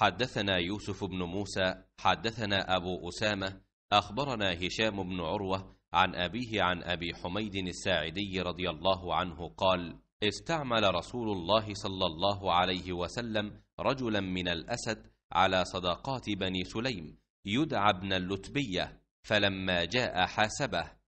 حدثنا يوسف بن موسى حدثنا أبو أسامة أخبرنا هشام بن عروة عن أبيه عن أبي حميد الساعدي رضي الله عنه قال استعمل رسول الله صلى الله عليه وسلم رجلا من الأسد على صداقات بني سليم يدعى ابن اللتبية فلما جاء حاسبه